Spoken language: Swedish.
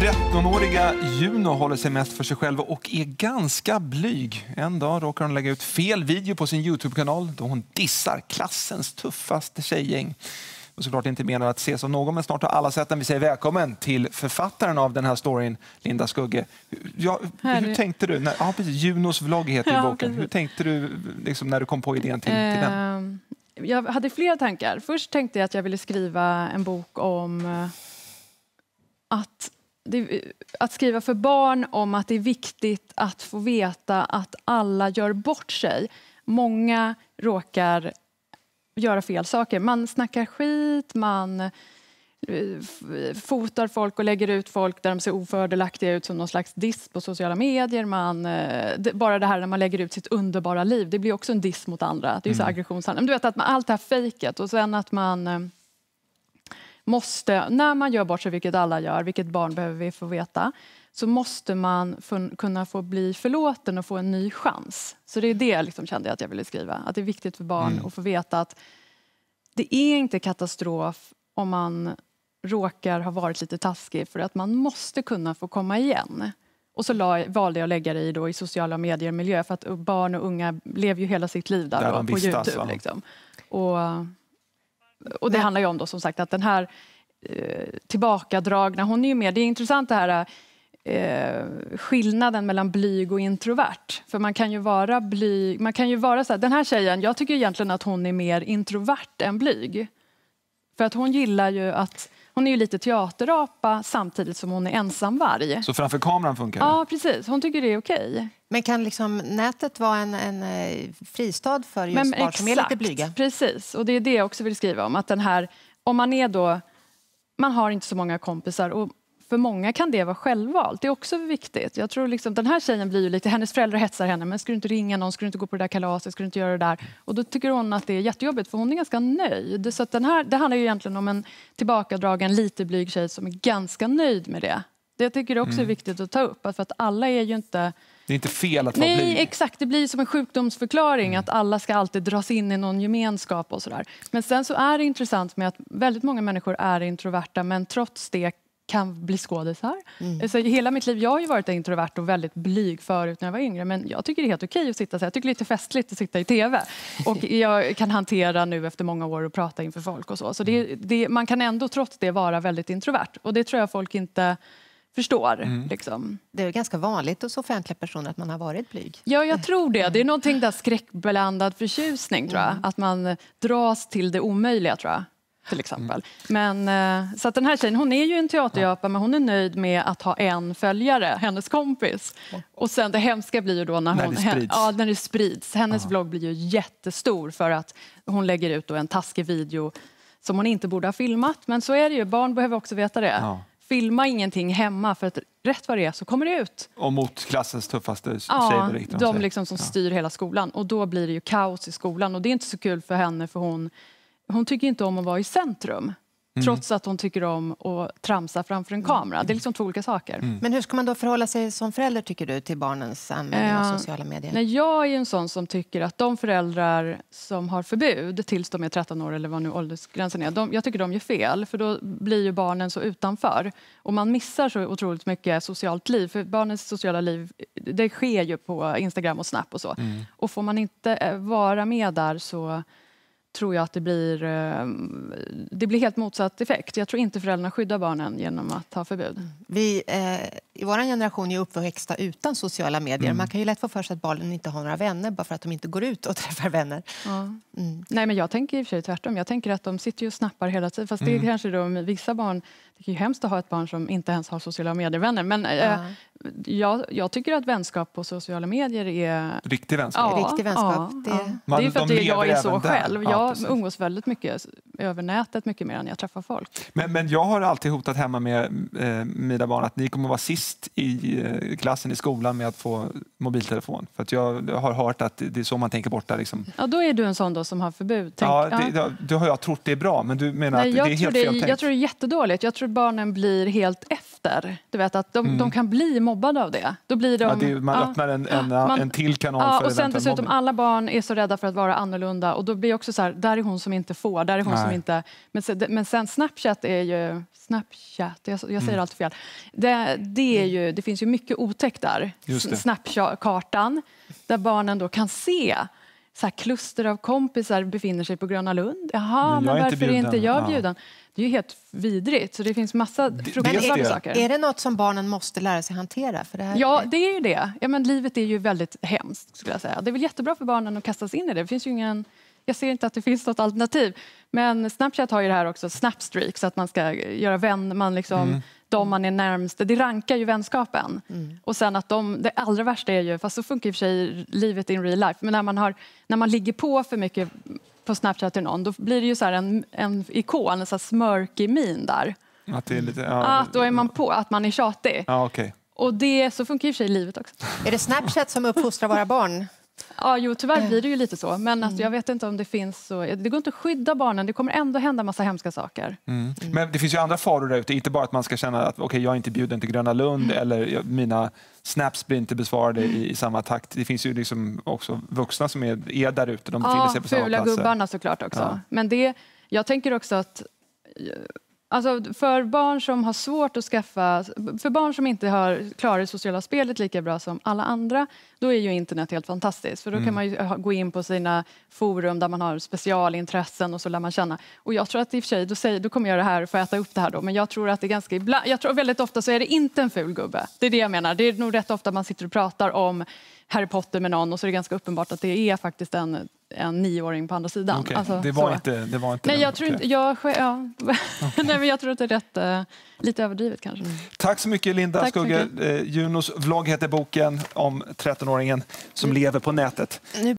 13-åriga Juno håller sig mest för sig själv och är ganska blyg. En dag råkar hon lägga ut fel video på sin Youtube-kanal då hon dissar klassens tuffaste tjejgäng. Och såklart inte menar att ses av någon, men snart har alla sett den. Vi säger välkommen till författaren av den här storyn, Linda Skugge. Ja, hur tänkte du? När, ja, precis, Junos vlogg heter ja, boken. Hur tänkte du liksom, när du kom på idén till, till den? Ehm, jag hade flera tankar. Först tänkte jag att jag ville skriva en bok om eh, att det, att skriva för barn om att det är viktigt att få veta att alla gör bort sig. Många råkar göra fel saker. Man snackar skit, man eh, fotar folk och lägger ut folk där de ser ofördelaktiga ut som någon slags diss på sociala medier. Man, eh, bara det här när man lägger ut sitt underbara liv, det blir också en diss mot andra. Det är mm. så aggressionshandling. du vet att man, allt det här fejket och sen att man eh, måste, när man gör bort sig, vilket alla gör, vilket barn behöver vi få veta, så måste man fun, kunna få bli förlåten och få en ny chans. Så det är det liksom kände jag att jag ville skriva, att det är viktigt för barn mm. att få veta att det är inte katastrof om man råkar ha varit lite taskig för att man måste kunna få komma igen. Och så la, valde jag att lägga det i, då, i sociala medier miljö för att barn och unga lever ju hela sitt liv där, där då, på Youtube. Liksom. Och och det handlar ju om då, som sagt att den här eh, tillbakadragna, hon är ju mer, det är intressant det här Eh, skillnaden mellan blyg och introvert. För man kan ju vara blyg, man kan ju vara så här, den här tjejen, jag tycker egentligen att hon är mer introvert än blyg. För att hon gillar ju att hon är ju lite teaterapa samtidigt som hon är ensamvarg. Så framför kameran funkar det? Ja, precis. Hon tycker det är okej. Men kan liksom nätet vara en, en eh, fristad för just Men, barn exakt, som är lite blyga? Precis, och det är det jag också vill skriva om. Att den här, om man är då man har inte så många kompisar och för många kan det vara självvalt. Det är också viktigt. Jag tror liksom, den här tjejen blir ju lite, hennes föräldrar hetsar henne. Men ska du inte ringa någon? Ska du inte gå på det där kalaset? Ska du inte göra det där? Och då tycker hon att det är jättejobbigt för hon är ganska nöjd. Så den här, det handlar ju egentligen om en tillbakadragen, lite blyg tjej som är ganska nöjd med det. Det tycker jag också mm. är viktigt att ta upp. För att alla är ju inte... Det är inte fel att vara Nej, blyg. exakt. Det blir som en sjukdomsförklaring mm. att alla ska alltid dras in i någon gemenskap och sådär. Men sen så är det intressant med att väldigt många människor är introverta men trots det kan bli skådisar. Mm. Så hela mitt liv, jag har ju varit introvert och väldigt blyg förut när jag var yngre men jag tycker det är helt okej att sitta så här. Jag tycker det är lite festligt att sitta i TV. Och jag kan hantera nu efter många år och prata inför folk och så. Så det, mm. det, man kan ändå trots det vara väldigt introvert och det tror jag folk inte förstår. Mm. Liksom. Det är ganska vanligt hos offentliga personer att man har varit blyg. Ja, jag tror det. Det är mm. någonting där skräckblandad förtjusning, tror jag. Mm. Att man dras till det omöjliga, tror jag till exempel. Mm. Men, eh, så att den här tjejen hon är ju en teatergöpa men hon är nöjd med att ha en följare, hennes kompis. Och sen det hemska blir ju då när, hon, det, sprids. ja, när det sprids. Hennes Aha. blogg blir ju jättestor för att hon lägger ut då en taskig video som hon inte borde ha filmat. Men så är det ju, barn behöver också veta det. Ja. Filma ingenting hemma för att rätt vad det är så kommer det ut. Och mot klassens tuffaste ja, De liksom som ja. styr hela skolan och då blir det ju kaos i skolan och det är inte så kul för henne för hon hon tycker inte om att vara i centrum. Mm. trots att hon tycker om att tramsa framför en kamera. Det är liksom två olika saker. Mm. Men hur ska man då förhålla sig som förälder tycker du till barnens användning av eh, sociala medier? Nej, jag är en sån som tycker att de föräldrar som har förbud tills de är 13 år eller vad nu åldersgränsen är, de, jag tycker de gör fel för då blir ju barnen så utanför och man missar så otroligt mycket socialt liv för barnens sociala liv det sker ju på Instagram och Snap och så. Mm. Och får man inte eh, vara med där så tror jag att det blir, ehm, det blir helt motsatt effekt. Jag tror inte föräldrarna skyddar barnen genom att ha förbud. Mm. Vi eh, i vår generation är uppväxta utan sociala medier. Mm. Man kan ju lätt få för sig att barnen inte har några vänner bara för att de inte går ut och träffar vänner. Ja. Mm. Nej, men jag tänker i och för sig tvärtom. Jag tänker att de sitter ju och snappar hela tiden. Fast det mm. kanske de, vissa barn, det är ju hemskt att ha ett barn som inte ens har sociala medier-vänner. Men eh, ja. eh, jag, jag, tycker att vänskap på sociala medier är... Riktig vänskap? Ja, Riktig vänskap. Ja, det... Man, det är för att de jag är så där. själv. Jag ja, umgås väldigt mycket över nätet mycket mer än jag träffar folk. Men, men jag har alltid hotat hemma med eh, mina barn att ni kommer vara sist i eh, klassen i skolan med att få mobiltelefon. För att jag har hört att det är så man tänker borta. Liksom. Ja, då är du en sån då som har förbud? Tänk, ja, det, ja. Det, det, har jag trott det är bra, men du menar Nej, att det är helt det, fel tänkt? Jag tror det är jättedåligt. Jag tror barnen blir helt efter. Du vet att de, mm. de kan bli mobbade av det. Då blir de, ja, det är, man öppnar en, en, man, en till kanal ja, för och sen dessutom mobbning. Alla barn är så rädda för att vara annorlunda och då blir också så här, där är hon som inte får, där är hon som inte... Men sen, men sen Snapchat är ju... Snapchat, jag, jag säger mm. allt fel. Det, det, är ju, det finns ju mycket otäckt där. Snapchat kartan där barnen då kan se så här kluster av kompisar befinner sig på Gröna Lund. Jaha, men, men varför är inte jag bjuden? Ja. Det är ju helt vidrigt, så det finns massa fruktansvärda saker. Är det något som barnen måste lära sig hantera? För det här ja, det är ju det. Ja, men livet är ju väldigt hemskt, skulle jag säga. Det är väl jättebra för barnen att kastas in i det. Det finns ju ingen jag ser inte att det finns något alternativ. Men Snapchat har ju det här också, snapstreak, så att man ska göra vän, man liksom, mm. de man är närmst. Det rankar ju vänskapen. Mm. Och sen att de, det allra värsta är ju, fast så funkar i och för sig livet in real life, men när man, har, när man ligger på för mycket på Snapchat till någon, då blir det ju så en, en ikon, en så här smörkig min där. Att, det är lite, ja. att ah, då är man på, att man är tjatig. Ja, okay. Och det, så funkar i och för sig livet också. Är det Snapchat som uppfostrar våra barn? Ja, jo, tyvärr blir det ju lite så. Men alltså, mm. jag vet inte om det finns så. Det går inte att skydda barnen. Det kommer ändå hända massa hemska saker. Mm. Mm. Men det finns ju andra faror där ute. Inte bara att man ska känna att okay, jag är inte bjuden till Gröna Lund mm. eller mina snaps blir inte besvarade i, i, samma takt. Det finns ju liksom också vuxna som är, är där ute. De befinner ja, sig på samma platser. Ja, fula gubbarna såklart också. Ja. Men det, jag tänker också att Alltså för barn som har svårt att skaffa, för barn som inte har, klarar det sociala spelet lika bra som alla andra, då är ju internet helt fantastiskt. För då mm. kan man eh, gå in på sina forum där man har specialintressen och så lär man känna. Och jag tror att i och för sig, då, säger, då kommer jag det här för att äta upp det här då, men jag tror att det är ganska ibland, jag tror väldigt ofta så är det inte en ful gubbe. Det är det jag menar. Det är nog rätt ofta man sitter och pratar om Harry Potter med någon och så är det ganska uppenbart att det är faktiskt en, en nioåring på andra sidan. Okay. Alltså, det, var inte, det var inte Nej, jag tror, inte, jag, ja. okay. Nej, men jag tror att det är rätt, uh, lite överdrivet kanske. Tack så mycket Linda Tack Skugge. Eh, Junos vlogg heter boken om 13-åringen som mm. lever på nätet. Nu.